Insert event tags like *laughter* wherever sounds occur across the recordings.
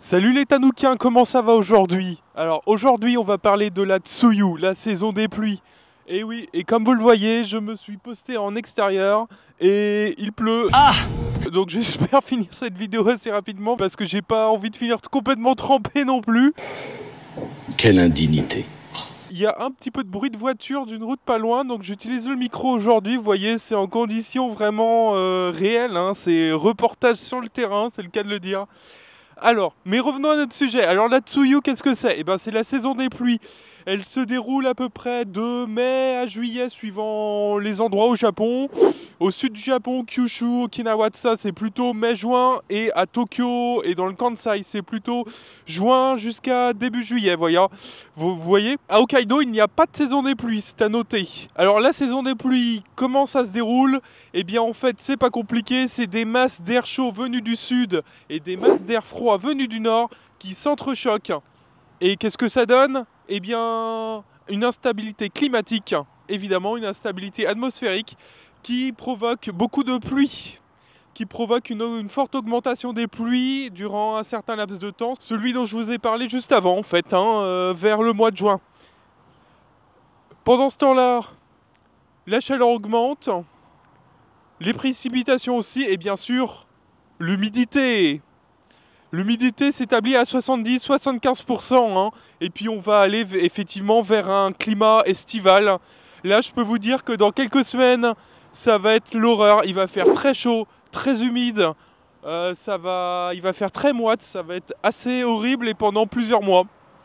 Salut les Tanoukiens, comment ça va aujourd'hui Alors aujourd'hui on va parler de la Tsuyu, la saison des pluies. Et eh oui, et comme vous le voyez, je me suis posté en extérieur et il pleut. Ah Donc *laughs* j'espère finir cette vidéo assez rapidement parce que j'ai pas envie de finir complètement trempé non plus. Quelle indignité il y a un petit peu de bruit de voiture d'une route pas loin, donc j'utilise le micro aujourd'hui. Vous voyez, c'est en conditions vraiment euh, réelles, hein. c'est reportage sur le terrain, c'est le cas de le dire. Alors, mais revenons à notre sujet. Alors, la Tsuyu, qu'est-ce que c'est Eh ben, c'est la saison des pluies. Elle se déroule à peu près de mai à juillet, suivant les endroits au Japon. Au sud du Japon, Kyushu, Okinawa, ça c'est plutôt mai-juin et à Tokyo et dans le Kansai c'est plutôt juin jusqu'à début juillet. Vous, voyez, à Hokkaido il n'y a pas de saison des pluies, c'est à noter. Alors la saison des pluies, comment ça se déroule Eh bien en fait c'est pas compliqué, c'est des masses d'air chaud venues du sud et des masses d'air froid venues du nord qui s'entrechoquent. Et qu'est-ce que ça donne Eh bien, une instabilité climatique, évidemment, une instabilité atmosphérique qui provoque beaucoup de pluie qui provoque une, forte augmentation des pluies durant un certain laps de temps, celui dont je vous ai parlé juste avant en fait, hein, euh, vers le mois de juin. Pendant ce temps-là, la chaleur augmente, les précipitations aussi, et bien sûr l'humidité. L'humidité s'établit à 70-75%, hein, et puis on va aller effectivement vers un climat estival. Là, je peux vous dire que dans quelques semaines, ça va être l'horreur. Il va faire très chaud, très humide, euh, ça va, il va faire très moite, ça va être assez horrible et pendant plusieurs mois.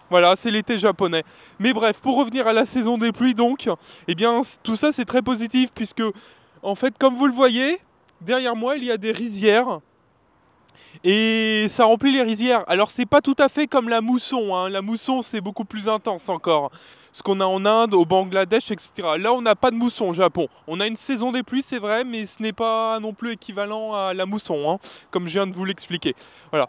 Voilà, c'est l'été japonais. Mais bref, pour revenir à la saison des pluies donc, eh bien tout ça c'est très positif puisque en fait comme vous le voyez, derrière moi il y a des rizières et ça remplit les rizières. Alors c'est pas tout à fait comme la mousson, hein. la mousson c'est beaucoup plus intense encore. Ce qu'on a en Inde, au Bangladesh, etc. Là on n'a pas de mousson au Japon. On a une saison des pluies c'est vrai, mais ce n'est pas non plus équivalent à la mousson, hein, comme je viens de vous l'expliquer. Voilà.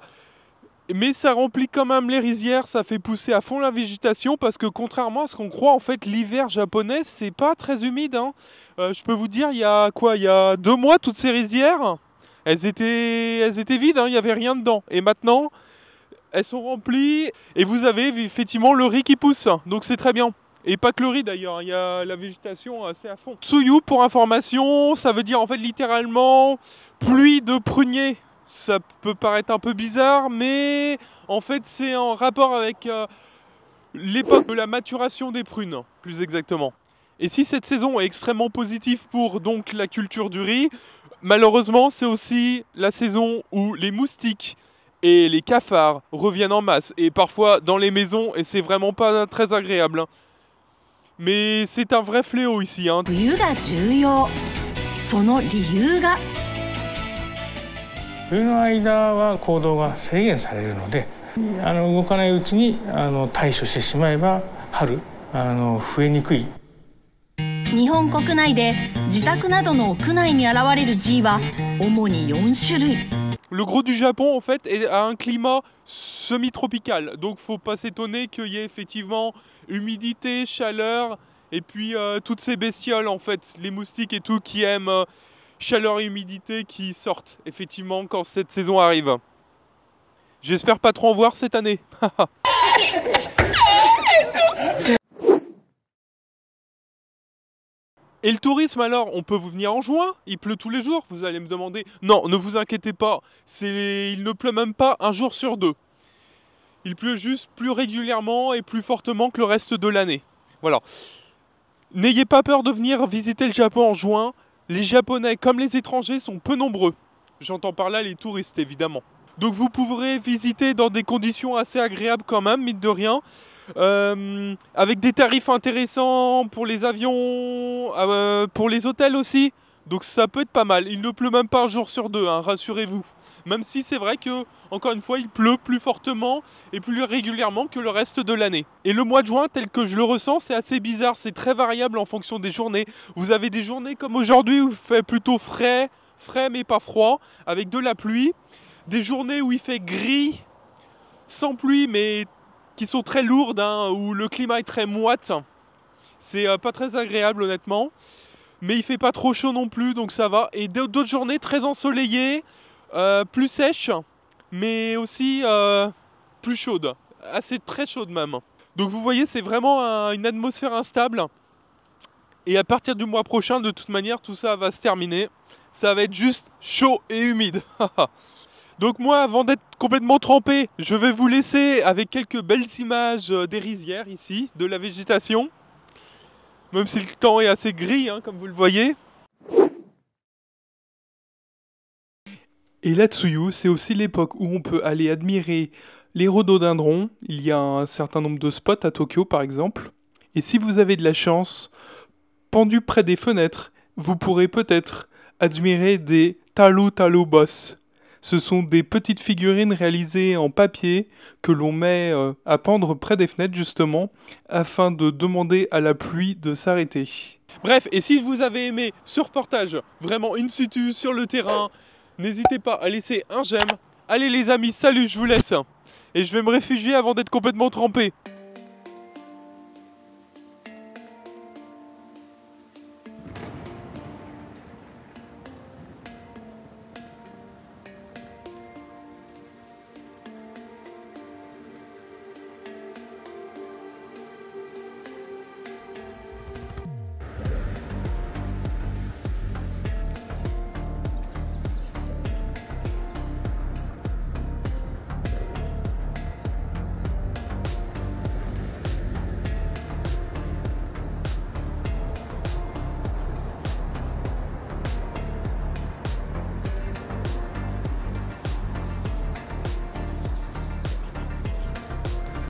Mais ça remplit quand même les rizières, ça fait pousser à fond la végétation parce que contrairement à ce qu'on croit, en fait, l'hiver japonais, c'est pas très humide. Hein. Euh, je peux vous dire, il y a quoi Il y a deux mois, toutes ces rizières, elles étaient, elles étaient vides, hein, il n'y avait rien dedans. Et maintenant, elles sont remplies et vous avez effectivement le riz qui pousse. Donc c'est très bien. Et pas que le riz d'ailleurs, il y a la végétation assez à fond. Tsuyu, pour information, ça veut dire en fait littéralement pluie de pruniers. Ça peut paraître un peu bizarre, mais en fait c'est en rapport avec euh, l'époque de la maturation des prunes, plus exactement. Et si cette saison est extrêmement positive pour donc la culture du riz, Malheureusement, c'est aussi la saison où les moustiques et les cafards reviennent en masse, et parfois dans les maisons, et c'est vraiment pas très agréable. Hein. Mais c'est un vrai fléau ici. Hein le G gros du Japon, en fait, a un climat semi-tropical. Donc, faut pas s'étonner qu'il y ait effectivement humidité, chaleur, et puis euh, toutes ces bestioles, en fait, les moustiques et tout, qui aiment euh, chaleur et humidité, qui sortent effectivement quand cette saison arrive. J'espère pas trop en voir cette année. *laughs* Et le tourisme, alors, on peut vous venir en juin, il pleut tous les jours, vous allez me demander. Non, ne vous inquiétez pas, il ne pleut même pas un jour sur deux. Il pleut juste plus régulièrement et plus fortement que le reste de l'année. Voilà. N'ayez pas peur de venir visiter le Japon en juin. Les Japonais comme les étrangers sont peu nombreux. J'entends par là les touristes évidemment. Donc vous pourrez visiter dans des conditions assez agréables quand même, mine de rien. Euh, avec des tarifs intéressants pour les avions, euh, pour les hôtels aussi. Donc ça peut être pas mal. Il ne pleut même pas un jour sur deux, hein, rassurez-vous. Même si c'est vrai que, encore une fois, il pleut plus fortement et plus régulièrement que le reste de l'année. Et le mois de juin, tel que je le ressens, c'est assez bizarre. C'est très variable en fonction des journées. Vous avez des journées comme aujourd'hui où il fait plutôt frais, frais mais pas froid, avec de la pluie. Des journées où il fait gris, sans pluie mais qui sont très lourdes, hein, où le climat est très moite. C'est euh, pas très agréable honnêtement. Mais il fait pas trop chaud non plus, donc ça va. Et d'autres journées très ensoleillées, euh, plus sèches, mais aussi euh, plus chaudes. Assez très chaudes même. Donc vous voyez, c'est vraiment une atmosphère instable. Et à partir du mois prochain, de toute manière, tout ça va se terminer. Ça va être juste chaud et humide. *laughs* Donc moi, avant d'être complètement trempé, je vais vous laisser avec quelques belles images euh, des rizières ici, de la végétation. Même si le temps est assez gris, hein, comme vous le voyez. Et la Tsuyu, c'est aussi l'époque où on peut aller admirer les rhododendrons. Il y a un certain nombre de spots à Tokyo, par exemple. Et si vous avez de la chance, pendu près des fenêtres, vous pourrez peut-être admirer des talo talo boss. Ce sont des petites figurines réalisées en papier que l'on met euh, à pendre près des fenêtres justement afin de demander à la pluie de s'arrêter. Bref, et si vous avez aimé ce reportage vraiment in situ sur le terrain, n'hésitez pas à laisser un j'aime. Allez les amis, salut, je vous laisse. Et je vais me réfugier avant d'être complètement trempé.